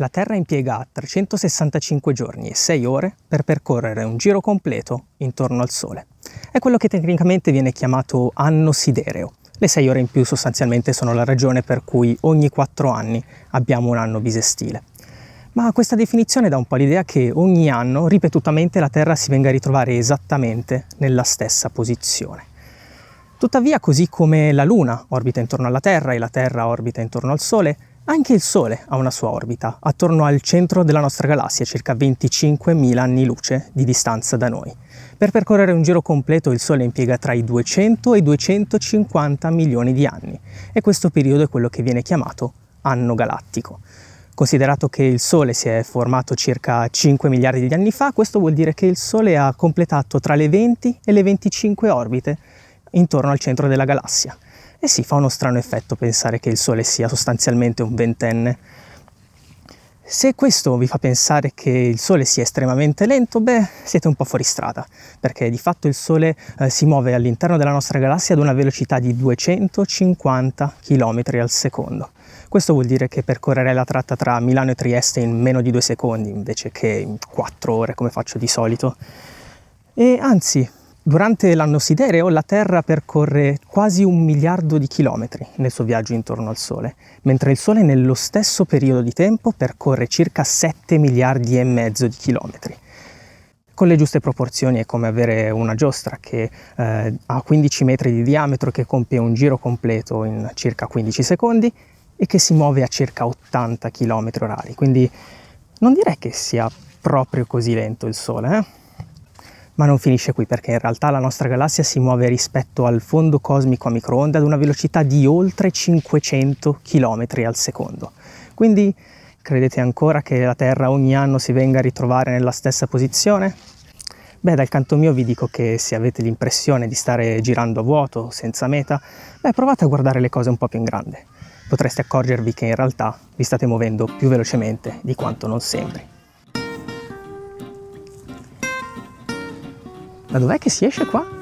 La Terra impiega 365 giorni e 6 ore per percorrere un giro completo intorno al Sole. È quello che tecnicamente viene chiamato anno sidereo. Le 6 ore in più sostanzialmente sono la ragione per cui ogni 4 anni abbiamo un anno bisestile. Ma questa definizione dà un po' l'idea che ogni anno ripetutamente la Terra si venga a ritrovare esattamente nella stessa posizione. Tuttavia, così come la Luna orbita intorno alla Terra e la Terra orbita intorno al Sole, anche il Sole ha una sua orbita, attorno al centro della nostra galassia, circa 25.000 anni luce di distanza da noi. Per percorrere un giro completo il Sole impiega tra i 200 e i 250 milioni di anni e questo periodo è quello che viene chiamato anno galattico. Considerato che il Sole si è formato circa 5 miliardi di anni fa, questo vuol dire che il Sole ha completato tra le 20 e le 25 orbite intorno al centro della galassia. E sì, fa uno strano effetto pensare che il Sole sia sostanzialmente un ventenne. Se questo vi fa pensare che il Sole sia estremamente lento, beh, siete un po' fuori strada, perché di fatto il Sole eh, si muove all'interno della nostra galassia ad una velocità di 250 km al secondo. Questo vuol dire che percorrerei la tratta tra Milano e Trieste in meno di due secondi invece che in quattro ore come faccio di solito. E anzi, Durante l'anno sidereo la Terra percorre quasi un miliardo di chilometri nel suo viaggio intorno al Sole, mentre il Sole nello stesso periodo di tempo percorre circa 7 miliardi e mezzo di chilometri. Con le giuste proporzioni è come avere una giostra che eh, ha 15 metri di diametro, che compie un giro completo in circa 15 secondi e che si muove a circa 80 km orari, quindi non direi che sia proprio così lento il Sole. Eh? Ma non finisce qui perché in realtà la nostra galassia si muove rispetto al fondo cosmico a microonde ad una velocità di oltre 500 km al secondo. Quindi credete ancora che la Terra ogni anno si venga a ritrovare nella stessa posizione? Beh, dal canto mio vi dico che se avete l'impressione di stare girando a vuoto, senza meta, beh, provate a guardare le cose un po' più in grande. Potreste accorgervi che in realtà vi state muovendo più velocemente di quanto non sembri. Ma dov'è che si esce qua?